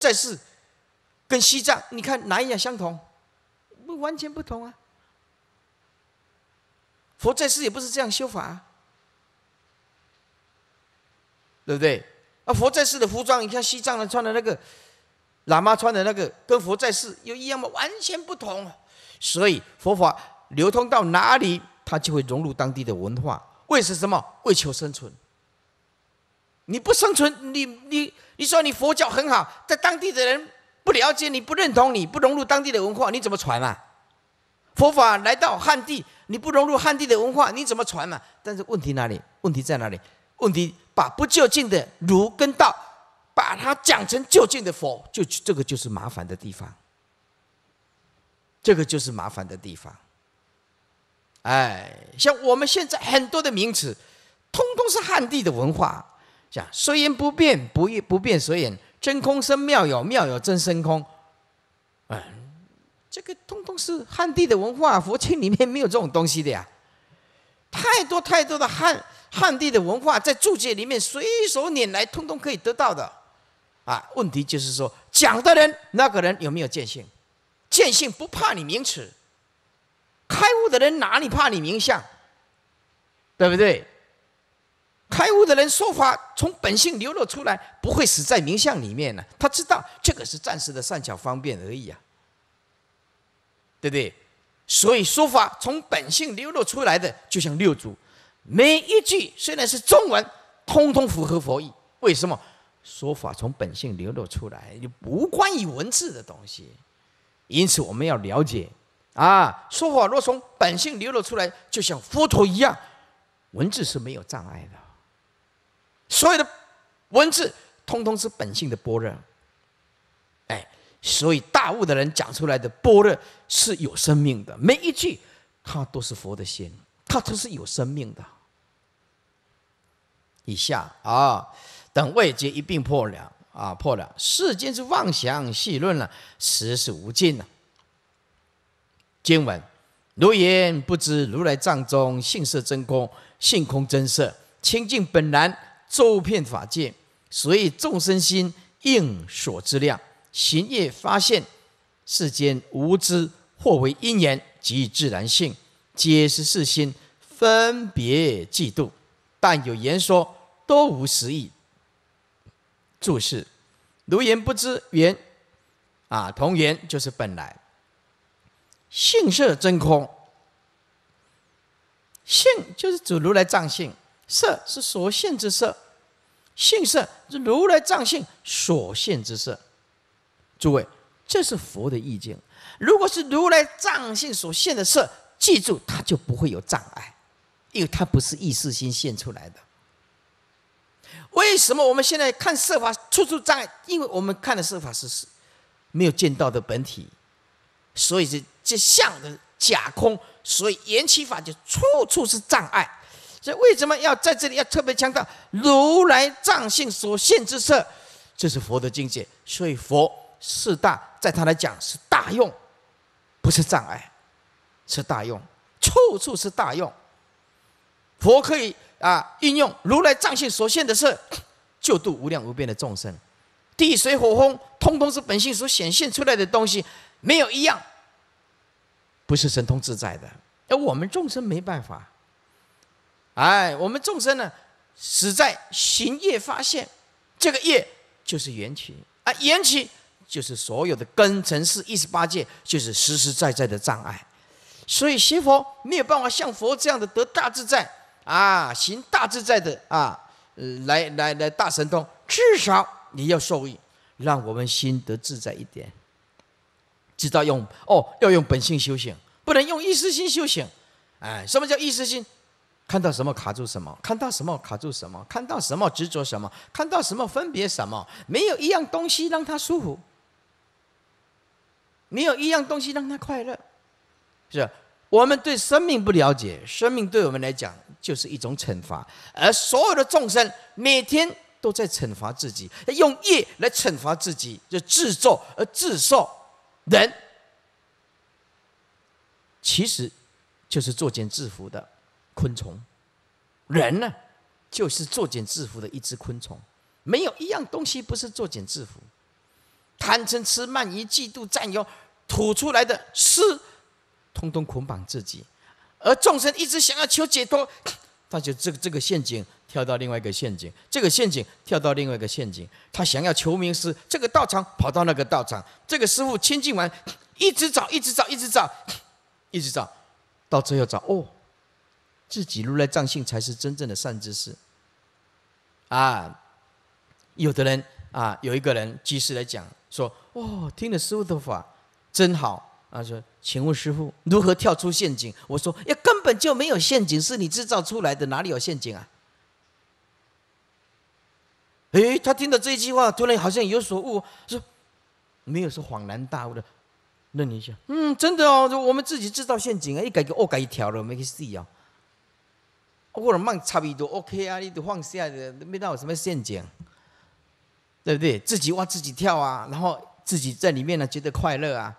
在世跟西藏，你看哪一样相同？不完全不同啊。佛在世也不是这样修法，啊，对不对？啊，佛在世的服装，你看西藏人穿的那个，喇嘛穿的那个，跟佛在世有一样吗？完全不同。所以佛法流通到哪里，它就会融入当地的文化。为是什么？为求生存。你不生存，你你。你说你佛教很好，在当地的人不了解，你不认同，你不融入当地的文化，你怎么传啊？佛法来到汉地，你不融入汉地的文化，你怎么传啊？但是问题哪里？问题在哪里？问题把不就近的儒跟道，把它讲成就近的佛，就这个就是麻烦的地方。这个就是麻烦的地方。哎，像我们现在很多的名词，通通是汉地的文化。讲随缘不变，不亦不变随缘，真空生妙有，妙有真空。嗯，这个通通是汉地的文化，佛经里面没有这种东西的呀。太多太多的汉汉地的文化，在注解里面随手拈来，通通可以得到的。啊，问题就是说，讲的人那个人有没有见性？见性不怕你名词，开悟的人哪里怕你名相？对不对？开悟的人说法从本性流露出来，不会死在名相里面了。他知道这个是暂时的善巧方便而已啊，对不对？所以说法从本性流露出来的，就像六祖，每一句虽然是中文，通通符合佛意。为什么说法从本性流露出来，就不关于文字的东西？因此我们要了解，啊，说法若从本性流露出来，就像佛陀一样，文字是没有障碍的。所有的文字，通通是本性的般若。哎，所以大悟的人讲出来的般若是有生命的，每一句，它都是佛的心，它都是有生命的。以下啊，等外界一并破了啊，破了世间是妄想戏论了，实是无尽呐。经文如言不知如来藏中性色真空，性空真色清净本来。周遍法界，所以众生心应所知量，行业发现世间无知，或为因缘及自然性，皆是世心分别嫉妒。但有言说，多无实意。注释：如言不知缘，啊，同源就是本来性色真空，性就是指如来藏性。色是所现之色，性色是如来藏性所现之色。诸位，这是佛的意见。如果是如来藏性所现的色，记住它就不会有障碍，因为它不是意识心现出来的。为什么我们现在看色法处处障碍？因为我们看的色法是是没有见到的本体，所以是这相的假空，所以缘起法就处处是障碍。所以为什么要在这里要特别强调如来藏性所现之色，这是佛的境界。所以佛四大，在他来讲是大用，不是障碍，是大用，处处是大用。佛可以啊，运用如来藏性所现的色，救度无量无边的众生。地水火风，通通是本性所显现出来的东西，没有一样不是神通自在的。而我们众生没办法。哎，我们众生呢，死在行业发现，这个业就是缘起啊，缘起就是所有的根尘世意识八界，就是实实在在的障碍。所以学佛没有办法像佛这样的得大自在啊，行大自在的啊，来来来大神通，至少你要受益，让我们心得自在一点，知道用哦，要用本性修行，不能用意识心修行。哎，什么叫意识心？看到什么卡住什么，看到什么卡住什么，看到什么执着什么，看到什么分别什么，没有一样东西让他舒服，没有一样东西让他快乐，是我们对生命不了解，生命对我们来讲就是一种惩罚，而所有的众生每天都在惩罚自己，用业来惩罚自己，就自作而自受。人其实就是作茧自缚的。昆虫，人呢，就是作茧自缚的一只昆虫，没有一样东西不是作茧自缚，贪嗔痴慢疑嫉妒占有，吐出来的丝，通通捆绑自己。而众生一直想要求解脱，他就这个这个陷阱跳到另外一个陷阱，这个陷阱跳到另外一个陷阱，他想要求名师，这个道场跑到那个道场，这个师傅亲近完，一直找一直找一直找，一直找，到最后找哦。自己如来藏性才是真正的善知识。啊，有的人啊，有一个人及时来讲说：“哦，听了师傅的法真好。”啊，说：“请问师傅如何跳出陷阱？”我说：“呀，根本就没有陷阱，是你制造出来的，哪里有陷阱啊？”诶，他听到这一句话，突然好像有所悟，说：“没有说恍然大悟的。”愣你一下，嗯，真的哦，我们自己制造陷阱啊，一改哦，改一条了，没试一下。过了慢差不多 OK 啊，你都放下，没到什么陷阱，对不对？自己挖自己跳啊，然后自己在里面呢，觉得快乐啊，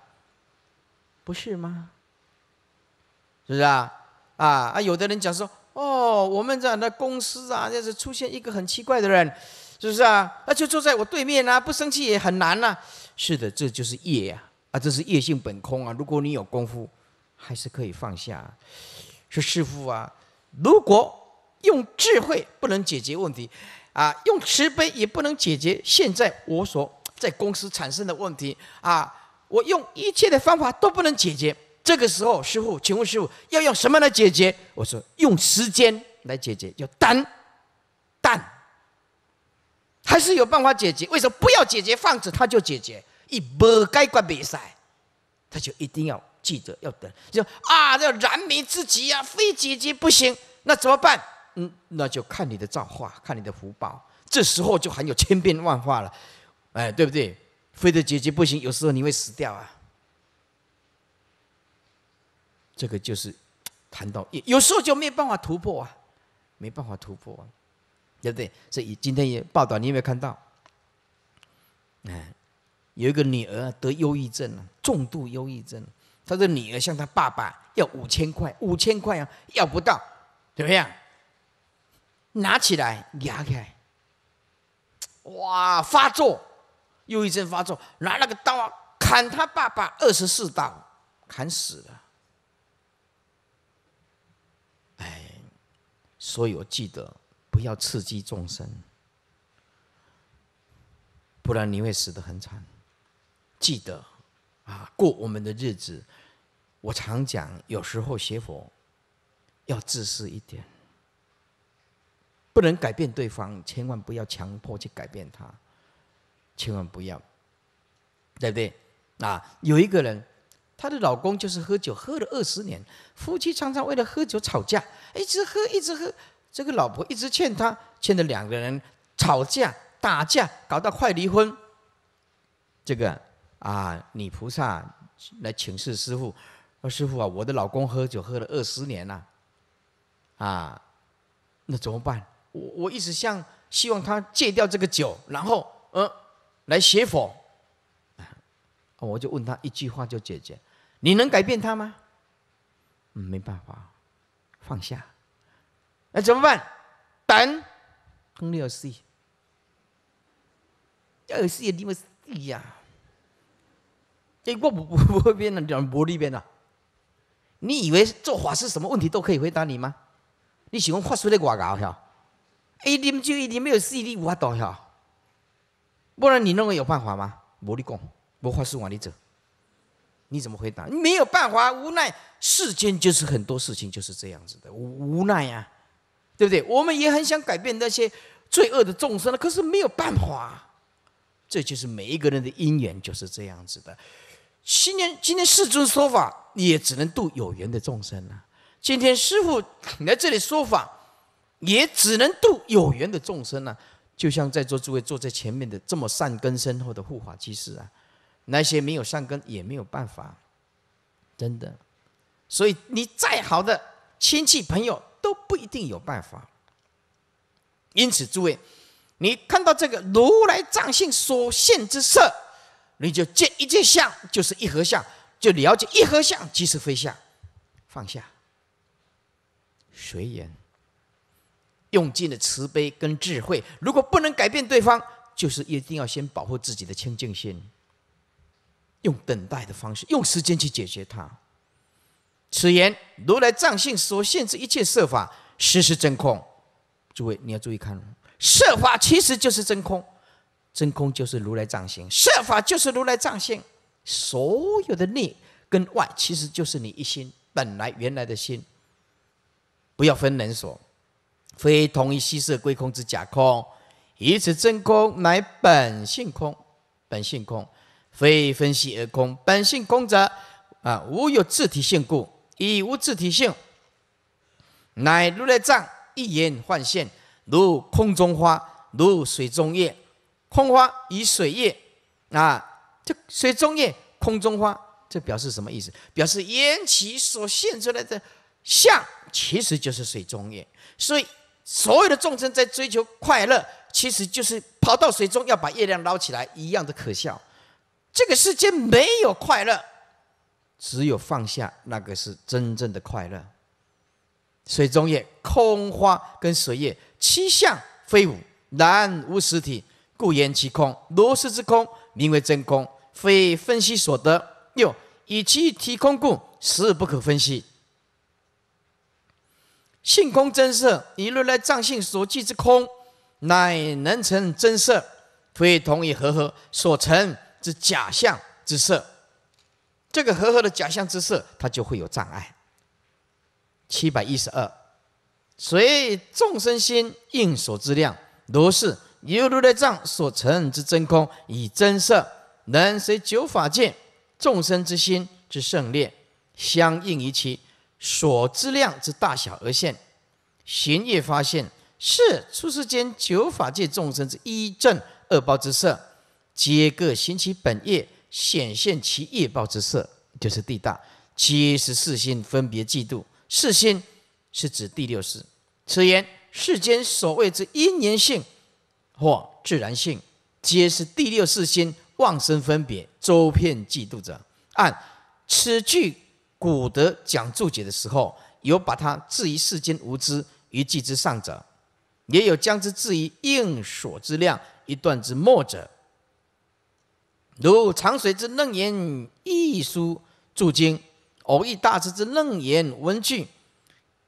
不是吗？是不是啊？啊啊！有的人讲说，哦，我们这样的公司啊，要是出现一个很奇怪的人，是不是啊？那就坐在我对面啊，不生气也很难呐。是的，这就是业啊，啊，这是业性本空啊。如果你有功夫，还是可以放下。说师傅啊。如果用智慧不能解决问题，啊，用慈悲也不能解决。现在我所在公司产生的问题，啊，我用一切的方法都不能解决。这个时候，师傅，请问师傅要用什么来解决？我说用时间来解决，要等，但还是有办法解决。为什么？不要解决，放着它就解决。一不该关比赛，他就一定要。记得要等，就啊，要燃眉之急啊，非姐姐不行，那怎么办？嗯，那就看你的造化，看你的福报。这时候就很有千变万化了，哎，对不对？非得姐姐不行，有时候你会死掉啊。这个就是谈到，有时候就没有办法突破啊，没办法突破啊，对不对？所以今天也报道，你有没有看到？哎，有一个女儿得忧郁症了，重度忧郁症。他的女儿向他爸爸要五千块，五千块啊，要不到，怎么样？拿起来，咬开，哇，发作，又一阵发作，拿那个刀砍他爸爸二十四刀，砍死了。哎，所以我记得，不要刺激众生，不然你会死得很惨，记得。啊，过我们的日子。我常讲，有时候学佛要自私一点，不能改变对方，千万不要强迫去改变他，千万不要，对不对？啊，有一个人，她的老公就是喝酒，喝了二十年，夫妻常常为了喝酒吵架，一直喝，一直喝。这个老婆一直劝他，劝的两个人吵架、打架，搞到快离婚。这个。啊，女菩萨来请示师傅，说师傅啊，我的老公喝酒喝了二十年了，啊，那怎么办？我我一直想希望他戒掉这个酒，然后呃，来学佛。啊，我就问他一句话就解决：你能改变他吗？嗯，没办法，放下。那怎么办？等，等了四，幺你们嘛，呀。”这个不不不会变的，讲不会变的。你以为做法师什么问题都可以回答你吗？你喜欢法师的外教，一点就一点没有实力，我懂哈。不然你认为有办法吗？无力讲，没法师往里走。你怎么回答？没有办法，无奈。世间就是很多事情就是这样子的，无奈呀，对不对？我们也很想改变那些罪恶的众生了，可是没有办法。这就是每一个人的因缘就是这样子的。今天，今天世尊说法，也只能度有缘的众生啊。今天师傅来这里说法，也只能度有缘的众生啊。就像在座诸位坐在前面的这么善根深厚的护法居士啊，那些没有善根也没有办法，真的。所以你再好的亲戚朋友都不一定有办法。因此，诸位，你看到这个如来藏性所现之色。你就见一见相，就是一合相，就了解一合相即是非相，放下，随缘。用尽了慈悲跟智慧，如果不能改变对方，就是一定要先保护自己的清净心。用等待的方式，用时间去解决它。此言如来藏性所现之一切设法，实时真空。诸位，你要注意看，设法其实就是真空。真空就是如来藏心，设法就是如来藏心。所有的内跟外，其实就是你一心本来原来的心。不要分人所，非同一色，归空之假空。以此真空，乃本性空，本性空，非分析而空。本性空者，啊，无有自体性故，亦无自体性，乃如来藏，一言幻现，如空中花，如水中月。空花与水叶，啊，这水中叶空中花，这表示什么意思？表示缘起所现出来的相，其实就是水中叶。所以，所有的众生在追求快乐，其实就是跑到水中要把月亮捞起来一样的可笑。这个世界没有快乐，只有放下，那个是真正的快乐。水中叶空花跟水叶七相飞舞，然无实体。故言其空，如是之空，名为真空，非分析所得。六以其体空故，实不可分析。性空真色，以如来藏性所记之空，乃能成真色，非同一和合所成之假象之色。这个和合的假象之色，它就会有障碍。七百一十二，随众生心应所之量，如是。由如来藏所成之真空，以真色能随九法界众生之心之胜劣相应于其所知量之大小而现。寻业发现是出世间九法界众生之一正二报之色，皆各行其本业，显现其业报之色，就是地大。七十四心分别嫉妒，四心是指第六识。此言世间所谓之因缘性。或自然性，皆是第六世心妄生分别、周遍嫉妒者。按此句，古德讲注解的时候，有把它置于世间无知一际之上者，也有将之置于应所之量一段之末者。如长水之楞严异书注经，偶遇大师之楞严文句，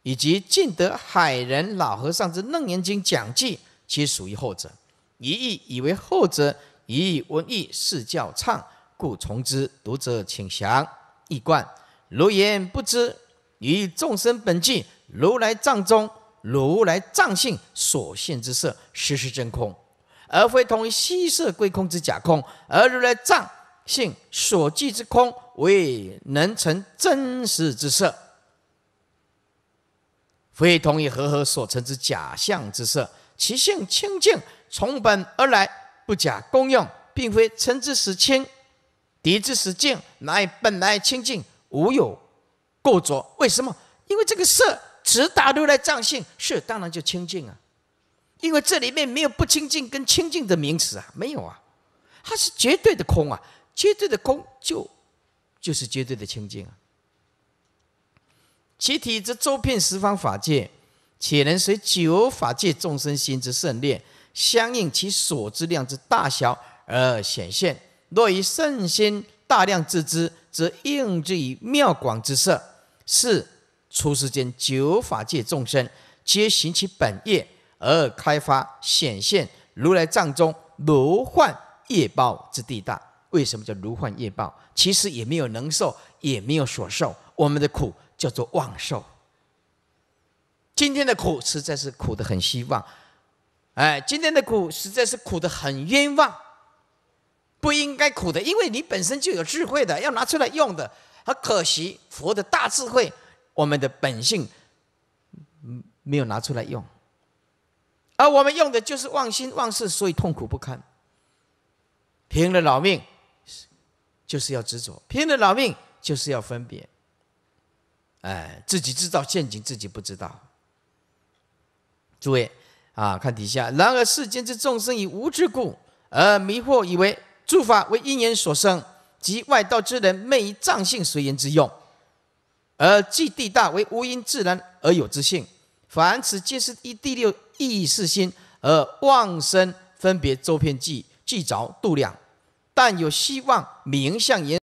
以及尽得海人老和尚之楞严经讲记，皆属于后者。一意以为后者，一意闻意是教唱，故从之。读者请详一贯。如言不知，以众生本际，如来藏中，如来藏性所现之色，实是真空，而非同于希色归空之假空；而如来藏性所具之空，未能成真实之色，非同于合合所成之假象之色，其性清净。从本而来，不假功用，并非成之使清，敌之使净，乃本来清净，无有垢浊。为什么？因为这个色只打如来，藏性是当然就清净啊。因为这里面没有不清净跟清净的名词啊，没有啊，它是绝对的空啊，绝对的空就就是绝对的清净啊。其体则周遍十方法界，且能随九法界众生心之甚念。相应其所知量之大小而显现。若以圣心大量自知则应之以妙广之色。四出世间九法界众生，皆行其本业而开发显现。如来藏中如幻业报之地大。为什么叫如幻业报？其实也没有能受，也没有所受。我们的苦叫做妄受。今天的苦实在是苦得很希望。哎，今天的苦实在是苦的很冤枉，不应该苦的，因为你本身就有智慧的，要拿出来用的。很可惜，佛的大智慧，我们的本性，嗯，没有拿出来用。而我们用的就是妄心妄事，所以痛苦不堪。拼了老命，就是要执着；拼了老命，就是要分别。哎，自己制造陷阱，自己不知道。诸位。啊，看底下。然而世间之众生以无知故，而迷惑以为诸法为因缘所生，及外道之人昧于藏性随缘之用，而即地大为无因自然而有之性。凡此皆是以第六意识心而妄生分别，周遍计计着度量，但有希望名相言。